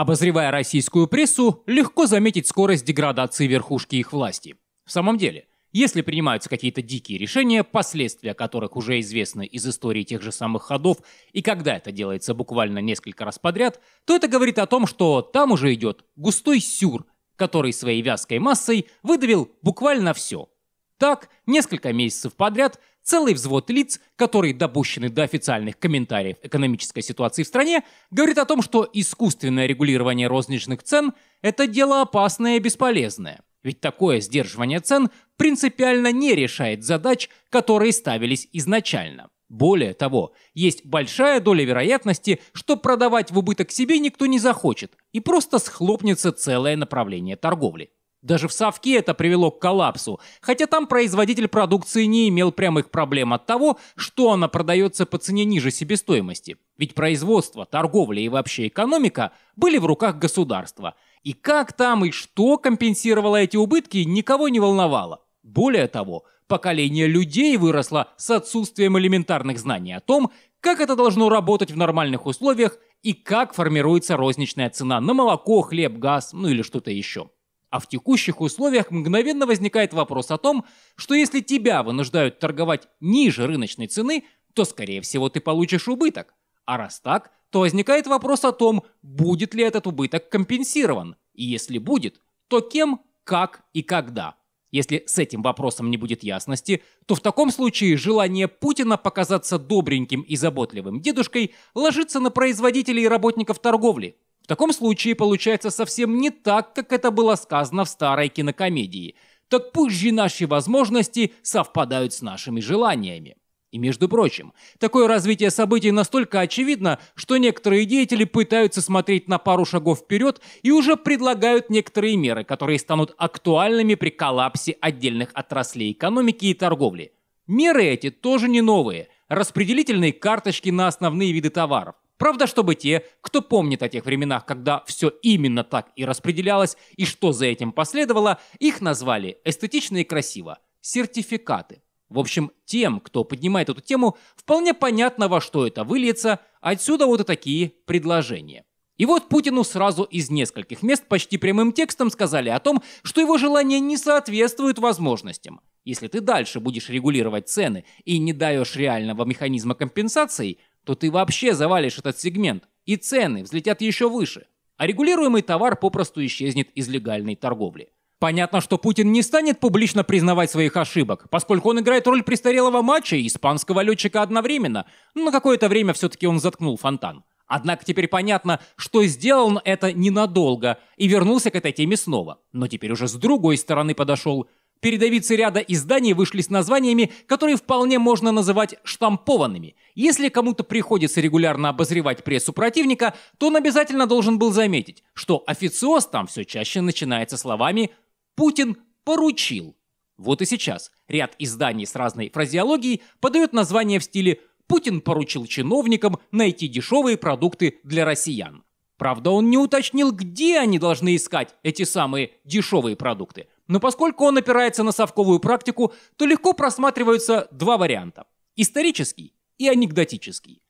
Обозревая российскую прессу, легко заметить скорость деградации верхушки их власти. В самом деле, если принимаются какие-то дикие решения, последствия которых уже известны из истории тех же самых ходов, и когда это делается буквально несколько раз подряд, то это говорит о том, что там уже идет густой сюр, который своей вязкой массой выдавил буквально все – так, несколько месяцев подряд целый взвод лиц, которые допущены до официальных комментариев экономической ситуации в стране, говорит о том, что искусственное регулирование розничных цен – это дело опасное и бесполезное. Ведь такое сдерживание цен принципиально не решает задач, которые ставились изначально. Более того, есть большая доля вероятности, что продавать в убыток себе никто не захочет, и просто схлопнется целое направление торговли. Даже в совке это привело к коллапсу, хотя там производитель продукции не имел прямых проблем от того, что она продается по цене ниже себестоимости. Ведь производство, торговля и вообще экономика были в руках государства. И как там и что компенсировало эти убытки, никого не волновало. Более того, поколение людей выросло с отсутствием элементарных знаний о том, как это должно работать в нормальных условиях и как формируется розничная цена на молоко, хлеб, газ, ну или что-то еще. А в текущих условиях мгновенно возникает вопрос о том, что если тебя вынуждают торговать ниже рыночной цены, то, скорее всего, ты получишь убыток. А раз так, то возникает вопрос о том, будет ли этот убыток компенсирован. И если будет, то кем, как и когда. Если с этим вопросом не будет ясности, то в таком случае желание Путина показаться добреньким и заботливым дедушкой ложится на производителей и работников торговли, таком случае получается совсем не так, как это было сказано в старой кинокомедии. Так пусть же наши возможности совпадают с нашими желаниями. И между прочим, такое развитие событий настолько очевидно, что некоторые деятели пытаются смотреть на пару шагов вперед и уже предлагают некоторые меры, которые станут актуальными при коллапсе отдельных отраслей экономики и торговли. Меры эти тоже не новые. Распределительные карточки на основные виды товаров, Правда, чтобы те, кто помнит о тех временах, когда все именно так и распределялось, и что за этим последовало, их назвали эстетично и красиво – сертификаты. В общем, тем, кто поднимает эту тему, вполне понятно, во что это выльется, отсюда вот и такие предложения. И вот Путину сразу из нескольких мест почти прямым текстом сказали о том, что его желания не соответствуют возможностям. Если ты дальше будешь регулировать цены и не даешь реального механизма компенсации – то ты вообще завалишь этот сегмент, и цены взлетят еще выше, а регулируемый товар попросту исчезнет из легальной торговли. Понятно, что Путин не станет публично признавать своих ошибок, поскольку он играет роль престарелого матча и испанского летчика одновременно, но какое-то время все-таки он заткнул фонтан. Однако теперь понятно, что сделал он это ненадолго и вернулся к этой теме снова. Но теперь уже с другой стороны подошел – Передовицы ряда изданий вышли с названиями, которые вполне можно называть штампованными. Если кому-то приходится регулярно обозревать прессу противника, то он обязательно должен был заметить, что официоз там все чаще начинается словами «Путин поручил». Вот и сейчас ряд изданий с разной фразеологией подает название в стиле «Путин поручил чиновникам найти дешевые продукты для россиян». Правда, он не уточнил, где они должны искать эти самые дешевые продукты. Но поскольку он опирается на совковую практику, то легко просматриваются два варианта – исторический и анекдотический.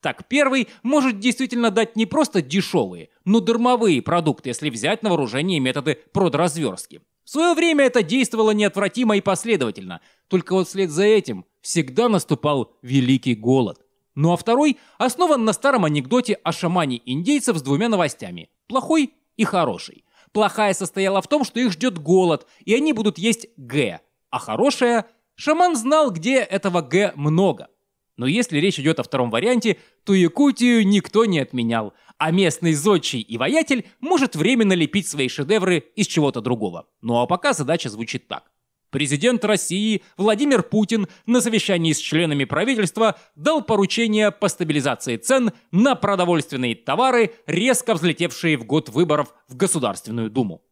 Так, первый может действительно дать не просто дешевые, но дармовые продукты, если взять на вооружение методы продразверстки. В свое время это действовало неотвратимо и последовательно, только вот вслед за этим всегда наступал великий голод. Ну а второй основан на старом анекдоте о шамане индейцев с двумя новостями – плохой и хороший. Плохая состояла в том, что их ждет голод, и они будут есть Г. А хорошая – шаман знал, где этого Г много. Но если речь идет о втором варианте, то Якутию никто не отменял, а местный зодчий и воятель может временно лепить свои шедевры из чего-то другого. Ну а пока задача звучит так. Президент России Владимир Путин на совещании с членами правительства дал поручение по стабилизации цен на продовольственные товары, резко взлетевшие в год выборов в Государственную Думу.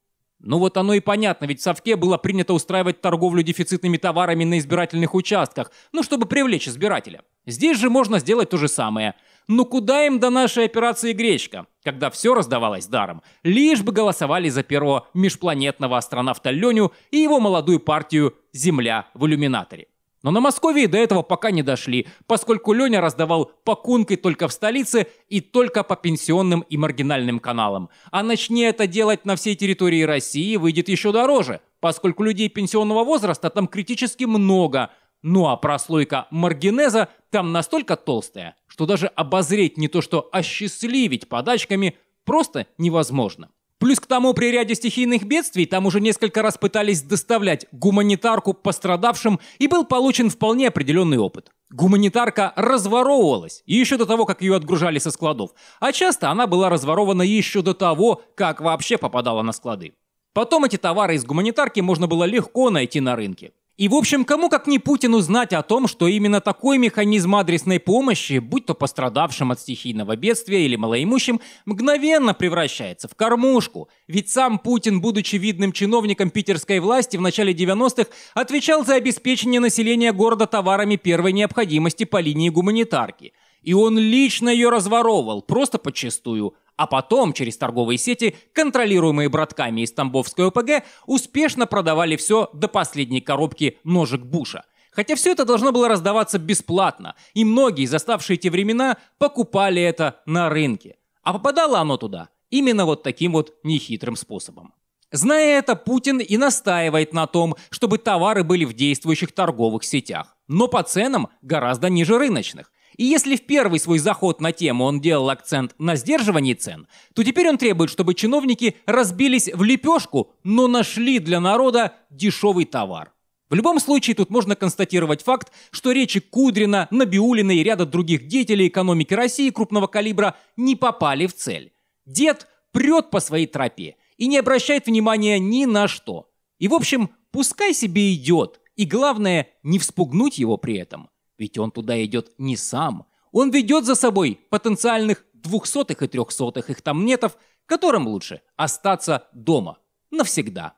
Ну вот оно и понятно, ведь в Совке было принято устраивать торговлю дефицитными товарами на избирательных участках, ну чтобы привлечь избирателя. Здесь же можно сделать то же самое. Но ну куда им до нашей операции «Гречка», когда все раздавалось даром, лишь бы голосовали за первого межпланетного астронавта Леню и его молодую партию «Земля в иллюминаторе». Но на Московии до этого пока не дошли, поскольку Леня раздавал покункой только в столице и только по пенсионным и маргинальным каналам. А начни это делать на всей территории России, выйдет еще дороже, поскольку людей пенсионного возраста там критически много. Ну а прослойка маргинеза там настолько толстая, что даже обозреть не то что осчастливить «А подачками просто невозможно. Плюс к тому, при ряде стихийных бедствий там уже несколько раз пытались доставлять гуманитарку пострадавшим, и был получен вполне определенный опыт. Гуманитарка разворовывалась еще до того, как ее отгружали со складов, а часто она была разворована еще до того, как вообще попадала на склады. Потом эти товары из гуманитарки можно было легко найти на рынке. И в общем, кому как не Путину знать о том, что именно такой механизм адресной помощи, будь то пострадавшим от стихийного бедствия или малоимущим, мгновенно превращается в кормушку. Ведь сам Путин, будучи видным чиновником питерской власти в начале 90-х, отвечал за обеспечение населения города товарами первой необходимости по линии гуманитарки – и он лично ее разворовывал, просто подчистую. А потом через торговые сети, контролируемые братками из Тамбовской ОПГ, успешно продавали все до последней коробки ножек Буша – Хотя все это должно было раздаваться бесплатно, и многие, заставшие те времена, покупали это на рынке. А попадало оно туда именно вот таким вот нехитрым способом. Зная это, Путин и настаивает на том, чтобы товары были в действующих торговых сетях, но по ценам гораздо ниже рыночных. И если в первый свой заход на тему он делал акцент на сдерживании цен, то теперь он требует, чтобы чиновники разбились в лепешку, но нашли для народа дешевый товар. В любом случае, тут можно констатировать факт, что речи Кудрина, Набиулина и ряда других деятелей экономики России крупного калибра не попали в цель. Дед прет по своей тропе и не обращает внимания ни на что. И, в общем, пускай себе идет, и главное, не вспугнуть его при этом – ведь он туда идет не сам. Он ведет за собой потенциальных двухсотых и трехсотых их там нетов, которым лучше остаться дома навсегда.